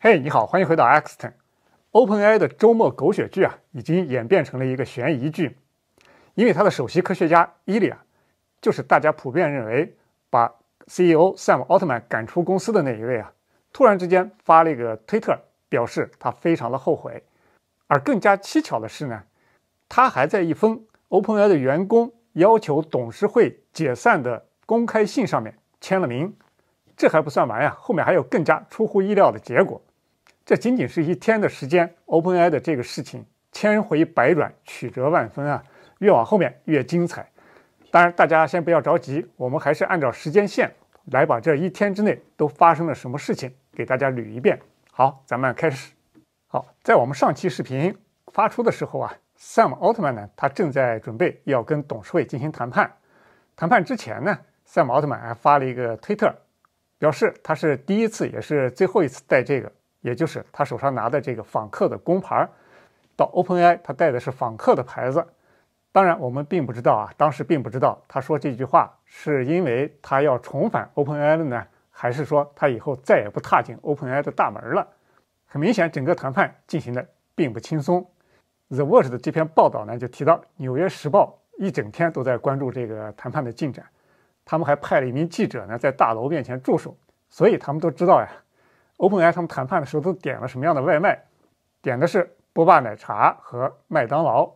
嘿，你好，欢迎回到 Axon。OpenAI 的周末狗血剧啊，已经演变成了一个悬疑剧。因为他的首席科学家伊利亚，就是大家普遍认为把 CEO Sam Altman 赶出公司的那一位啊，突然之间发了一个推特，表示他非常的后悔。而更加蹊跷的是呢，他还在一封 OpenAI 的员工要求董事会解散的公开信上面签了名。这还不算完呀，后面还有更加出乎意料的结果。这仅仅是一天的时间，OpenAI 的这个事情千回百转、曲折万分啊！越往后面越精彩。当然，大家先不要着急，我们还是按照时间线来把这一天之内都发生了什么事情给大家捋一遍。好，咱们开始。好，在我们上期视频发出的时候啊，s a m 奥特曼呢，他正在准备要跟董事会进行谈判。谈判之前呢，赛门奥特曼还发了一个推特，表示他是第一次也是最后一次带这个。也就是他手上拿的这个访客的工牌，到 OpenAI 他带的是访客的牌子。当然，我们并不知道啊，当时并不知道他说这句话是因为他要重返 OpenAI 了呢，还是说他以后再也不踏进 OpenAI 的大门了。很明显，整个谈判进行的并不轻松。The Watch 的这篇报道呢，就提到《纽约时报》一整天都在关注这个谈判的进展，他们还派了一名记者呢在大楼面前驻守，所以他们都知道呀。OpenAI 他们谈判的时候都点了什么样的外卖？点的是波霸奶茶和麦当劳。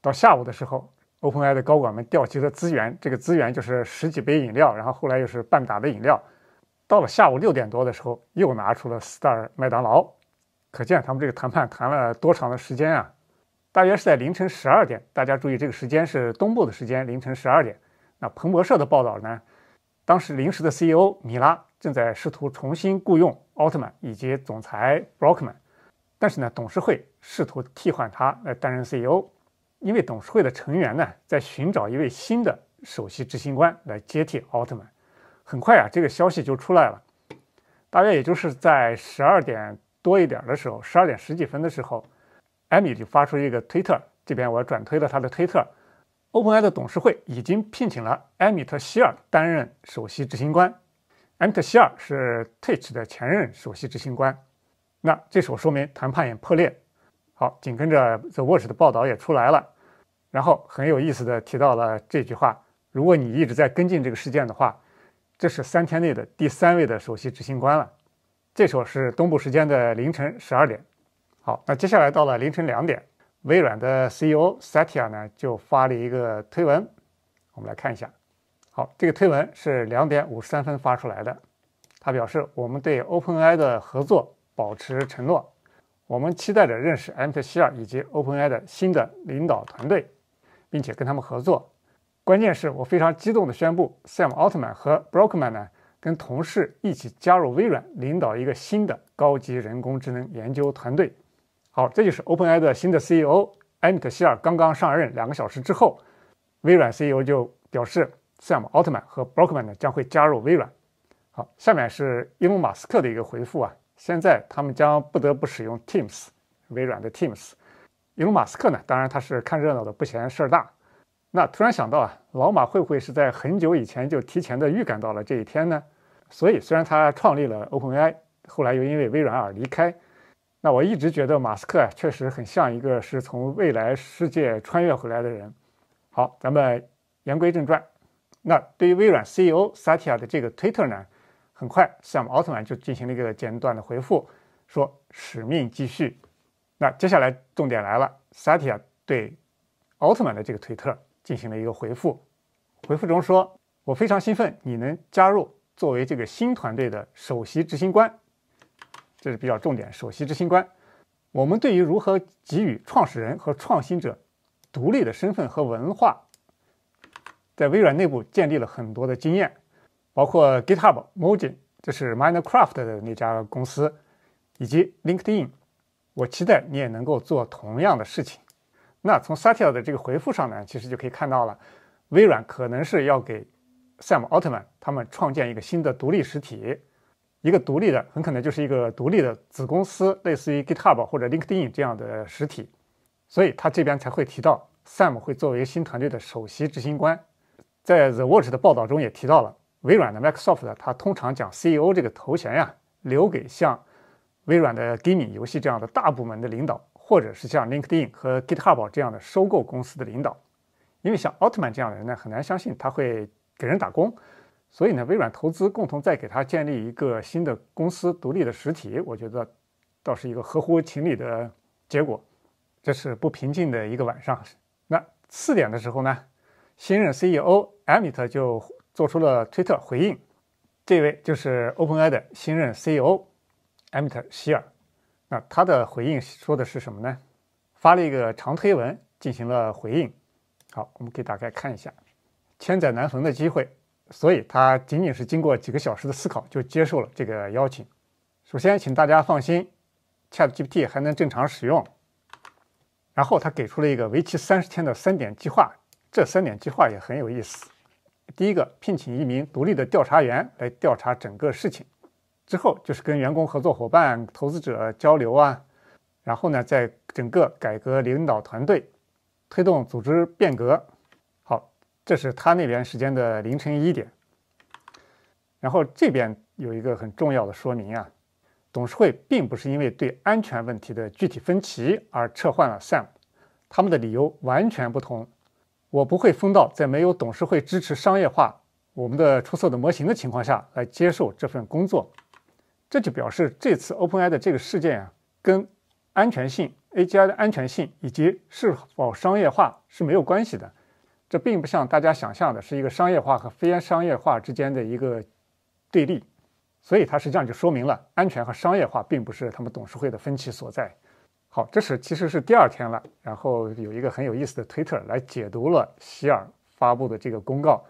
到下午的时候，OpenAI 的高管们调集了资源，这个资源就是十几杯饮料，然后后来又是半打的饮料。到了下午六点多的时候，又拿出了 Star 麦当劳。可见他们这个谈判谈了多长的时间啊？大约是在凌晨十二点。大家注意这个时间是东部的时间，凌晨十二点。那彭博社的报道呢？当时临时的 CEO 米拉正在试图重新雇佣奥特曼以及总裁 Brockman，但是呢，董事会试图替换他来担任 CEO，因为董事会的成员呢在寻找一位新的首席执行官来接替奥特曼。很快啊，这个消息就出来了，大约也就是在十二点多一点的时候，十二点十几分的时候，艾米就发出一个推特，这边我转推了他的推特。OpenAI 的董事会已经聘请了埃米特·希尔担任首席执行官。埃米特·希尔是 t i h 的前任首席执行官。那这首说明谈判也破裂。好，紧跟着 The Watch 的报道也出来了，然后很有意思的提到了这句话：如果你一直在跟进这个事件的话，这是三天内的第三位的首席执行官了。这首是东部时间的凌晨十二点。好，那接下来到了凌晨两点。微软的 CEO 萨提亚呢就发了一个推文，我们来看一下。好，这个推文是两点五十三分发出来的。他表示：“我们对 OpenAI 的合作保持承诺，我们期待着认识 m t 希尔以及 OpenAI 的新的领导团队，并且跟他们合作。关键是我非常激动地宣布，Sam Altman 和 Brockman 呢跟同事一起加入微软，领导一个新的高级人工智能研究团队。”好，这就是 OpenAI 的新的 CEO 埃米特希尔刚刚上任两个小时之后，微软 CEO 就表示，Sam Altman 和 Brockman 呢将会加入微软。好，下面是伊隆·马斯克的一个回复啊。现在他们将不得不使用 Teams，微软的 Teams。伊隆·马斯克呢，当然他是看热闹的不嫌事儿大。那突然想到啊，老马会不会是在很久以前就提前的预感到了这一天呢？所以虽然他创立了 OpenAI，后来又因为微软而离开。那我一直觉得马斯克啊，确实很像一个是从未来世界穿越回来的人。好，咱们言归正传。那对于微软 CEO 萨提亚的这个推特呢，很快萨姆奥特曼就进行了一个简短的回复，说使命继续。那接下来重点来了，萨提亚对奥特曼的这个推特进行了一个回复，回复中说：“我非常兴奋，你能加入作为这个新团队的首席执行官。”这是比较重点，首席执行官。我们对于如何给予创始人和创新者独立的身份和文化，在微软内部建立了很多的经验，包括 GitHub、m o j i n 这是 Minecraft 的那家公司，以及 LinkedIn。我期待你也能够做同样的事情。那从 Satya 的这个回复上呢，其实就可以看到了，微软可能是要给 Sam Altman 他们创建一个新的独立实体。一个独立的很可能就是一个独立的子公司，类似于 GitHub 或者 LinkedIn 这样的实体，所以他这边才会提到 Sam 会作为新团队的首席执行官。在 The Watch 的报道中也提到了，微软的 Microsoft 它通常将 CEO 这个头衔呀，留给像微软的 Gaming 游戏这样的大部门的领导，或者是像 LinkedIn 和 GitHub 这样的收购公司的领导，因为像奥特曼这样的人呢，很难相信他会给人打工。所以呢，微软投资共同再给他建立一个新的公司，独立的实体，我觉得倒是一个合乎情理的结果。这是不平静的一个晚上。那四点的时候呢，新任 CEO 埃米特就做出了推特回应。这位就是 OpenAI 的新任 CEO 埃米特希尔。那他的回应说的是什么呢？发了一个长推文进行了回应。好，我们可以打开看一下，千载难逢的机会。所以，他仅仅是经过几个小时的思考，就接受了这个邀请。首先，请大家放心，ChatGPT 还能正常使用。然后，他给出了一个为期三十天的三点计划。这三点计划也很有意思。第一个，聘请一名独立的调查员来调查整个事情。之后，就是跟员工、合作伙伴、投资者交流啊。然后呢，在整个改革领导团队，推动组织变革。这是他那边时间的凌晨一点，然后这边有一个很重要的说明啊，董事会并不是因为对安全问题的具体分歧而撤换了 Sam，他们的理由完全不同。我不会分到在没有董事会支持商业化我们的出色的模型的情况下来接受这份工作，这就表示这次 OpenAI 的这个事件啊，跟安全性、AGI 的安全性以及是否商业化是没有关系的。这并不像大家想象的，是一个商业化和非商业化之间的一个对立，所以它实际上就说明了安全和商业化并不是他们董事会的分歧所在。好，这是其实是第二天了，然后有一个很有意思的推特来解读了希尔发布的这个公告，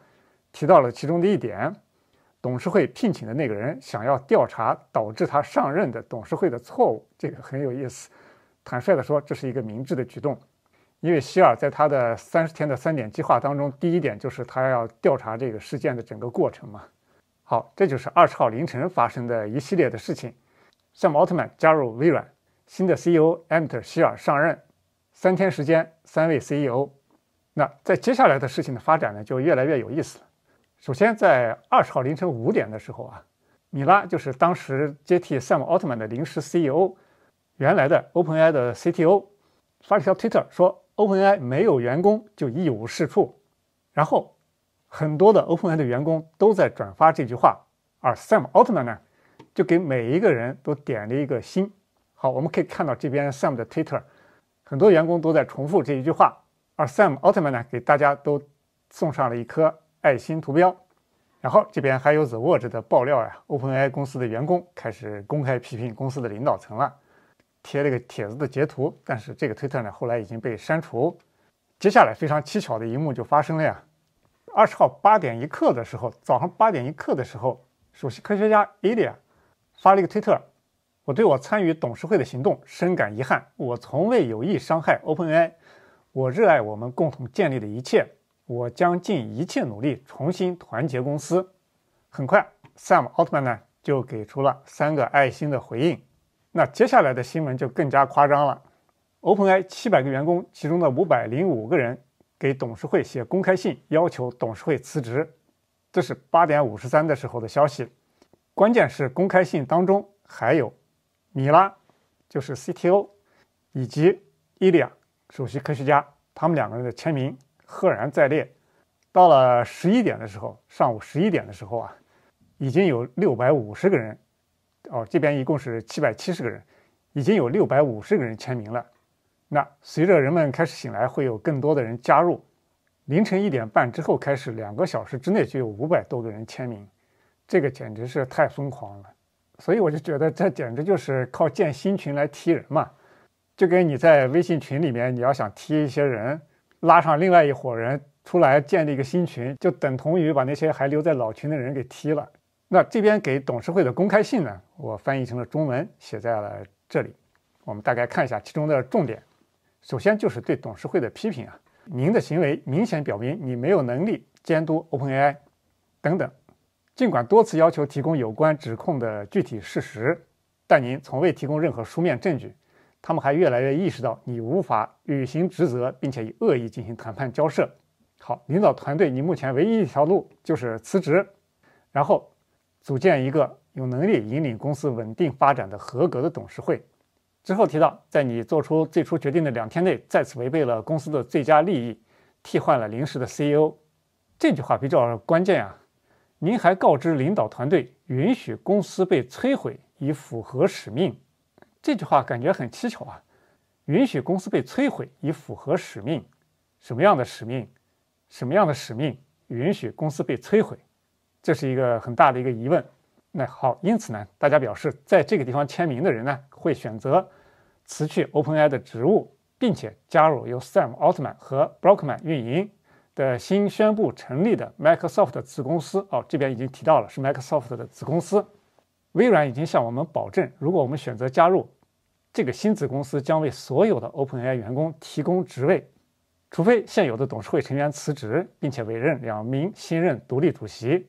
提到了其中的一点，董事会聘请的那个人想要调查导致他上任的董事会的错误，这个很有意思。坦率地说，这是一个明智的举动。因为希尔在他的三十天的三点计划当中，第一点就是他要调查这个事件的整个过程嘛。好，这就是二十号凌晨发生的一系列的事情。山姆奥特曼加入微软，新的 CEO 埃米特希尔上任。三天时间，三位 CEO。那在接下来的事情的发展呢，就越来越有意思了。首先，在二十号凌晨五点的时候啊，米拉就是当时接替 l 姆奥特曼的临时 CEO，原来的 OpenAI 的 CTO，发了一条推特说。OpenAI 没有员工就一无是处，然后很多的 OpenAI 的员工都在转发这句话，而 Sam Altman 呢，就给每一个人都点了一个心。好，我们可以看到这边 Sam 的 Twitter，很多员工都在重复这一句话，而 Sam Altman 呢，给大家都送上了一颗爱心图标。然后这边还有 The Verge 的爆料呀，OpenAI 公司的员工开始公开批评公司的领导层了。贴了个帖子的截图，但是这个推特呢，后来已经被删除。接下来非常蹊跷的一幕就发生了呀！二十号八点一刻的时候，早上八点一刻的时候，首席科学家 Ilya 发了一个推特：“我对我参与董事会的行动深感遗憾，我从未有意伤害 OpenAI，我热爱我们共同建立的一切，我将尽一切努力重新团结公司。”很快，Sam 奥特曼呢就给出了三个爱心的回应。那接下来的新闻就更加夸张了。OpenAI 七百个员工，其中的五百零五个人给董事会写公开信，要求董事会辞职。这是八点五十三的时候的消息。关键是公开信当中还有米拉，就是 CTO，以及伊利亚首席科学家，他们两个人的签名赫然在列。到了十一点的时候，上午十一点的时候啊，已经有六百五十个人。哦，这边一共是七百七十个人，已经有六百五十个人签名了。那随着人们开始醒来，会有更多的人加入。凌晨一点半之后开始，两个小时之内就有五百多个人签名，这个简直是太疯狂了。所以我就觉得，这简直就是靠建新群来踢人嘛。就跟你在微信群里面，你要想踢一些人，拉上另外一伙人出来建立一个新群，就等同于把那些还留在老群的人给踢了。那这边给董事会的公开信呢，我翻译成了中文，写在了这里。我们大概看一下其中的重点。首先就是对董事会的批评啊，您的行为明显表明你没有能力监督 OpenAI 等等。尽管多次要求提供有关指控的具体事实，但您从未提供任何书面证据。他们还越来越意识到你无法履行职责，并且以恶意进行谈判交涉。好，领导团队，你目前唯一一条路就是辞职，然后。组建一个有能力引领公司稳定发展的合格的董事会。之后提到，在你做出最初决定的两天内，再次违背了公司的最佳利益，替换了临时的 CEO。这句话比较关键啊。您还告知领导团队，允许公司被摧毁以符合使命。这句话感觉很蹊跷啊。允许公司被摧毁以符合使命，什么样的使命？什么样的使命允许公司被摧毁？这是一个很大的一个疑问。那好，因此呢，大家表示在这个地方签名的人呢，会选择辞去 OpenAI 的职务，并且加入由 Sam Altman 和 Brockman 运营的新宣布成立的 Microsoft 子公司。哦，这边已经提到了是 Microsoft 的子公司。微软已经向我们保证，如果我们选择加入这个新子公司，将为所有的 OpenAI 员工提供职位，除非现有的董事会成员辞职，并且委任两名新任独立主席。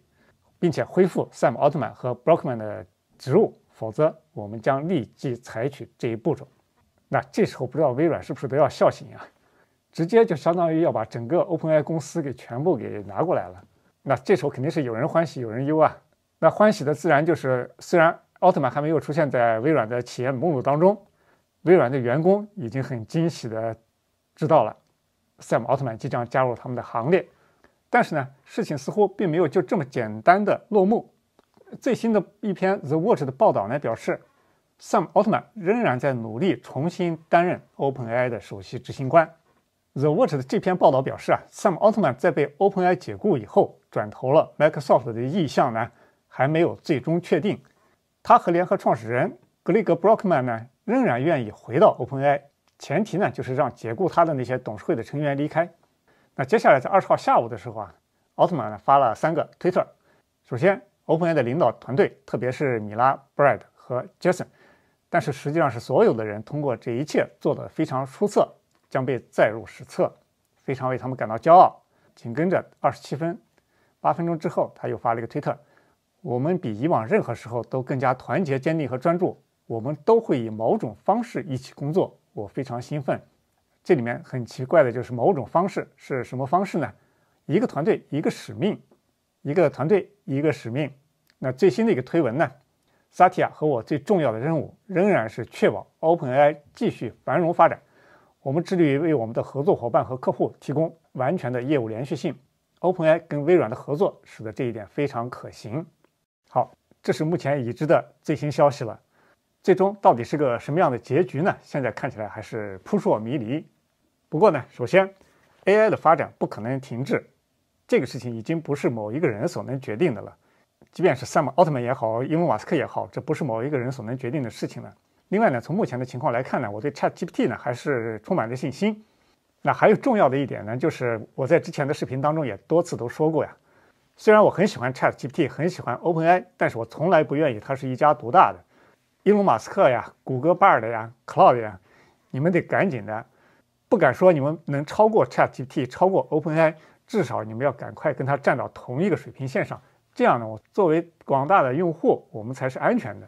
并且恢复 a 姆奥特曼和 Brockman 的职务，否则我们将立即采取这一步骤。那这时候不知道微软是不是都要笑醒啊？直接就相当于要把整个 OpenAI 公司给全部给拿过来了。那这时候肯定是有人欢喜有人忧啊。那欢喜的自然就是，虽然奥特曼还没有出现在微软的企业目录当中，微软的员工已经很惊喜的知道了，a 姆奥特曼即将加入他们的行列。但是呢，事情似乎并没有就这么简单的落幕。最新的一篇 The Watch 的报道呢，表示 Sam Altman 仍然在努力重新担任 OpenAI 的首席执行官。The Watch 的这篇报道表示啊，Sam Altman 在被 OpenAI 解雇以后，转投了 Microsoft 的意向呢，还没有最终确定。他和联合创始人格雷格·布洛克曼呢，仍然愿意回到 OpenAI，前提呢，就是让解雇他的那些董事会的成员离开。那接下来在二十号下午的时候啊，奥特曼呢发了三个推特。首先，OpenAI 的领导团队，特别是米拉、Brad 和 Jason，但是实际上是所有的人通过这一切做得非常出色，将被载入史册，非常为他们感到骄傲。紧跟着二十七分八分钟之后，他又发了一个推特：我们比以往任何时候都更加团结、坚定和专注，我们都会以某种方式一起工作。我非常兴奋。这里面很奇怪的就是某种方式是什么方式呢？一个团队一个使命，一个团队一个使命。那最新的一个推文呢？萨提亚和我最重要的任务仍然是确保 OpenAI 继续繁荣发展。我们致力于为我们的合作伙伴和客户提供完全的业务连续性。OpenAI 跟微软的合作使得这一点非常可行。好，这是目前已知的最新消息了。最终到底是个什么样的结局呢？现在看起来还是扑朔迷离。不过呢，首先，AI 的发展不可能停滞，这个事情已经不是某一个人所能决定的了。即便是 Sam 奥特曼也好，伊隆·马斯克也好，这不是某一个人所能决定的事情了。另外呢，从目前的情况来看呢，我对 ChatGPT 呢还是充满了信心。那还有重要的一点呢，就是我在之前的视频当中也多次都说过呀。虽然我很喜欢 ChatGPT，很喜欢 OpenAI，但是我从来不愿意它是一家独大的。英伟马斯克呀，谷歌巴尔的呀，Cloud 呀，你们得赶紧的。不敢说你们能超过 ChatGPT，超过 OpenAI，至少你们要赶快跟它站到同一个水平线上。这样呢，我作为广大的用户，我们才是安全的。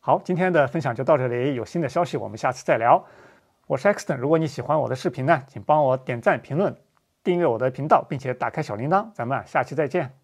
好，今天的分享就到这里，有新的消息我们下次再聊。我是 Exton，如果你喜欢我的视频呢，请帮我点赞、评论、订阅我的频道，并且打开小铃铛。咱们下期再见。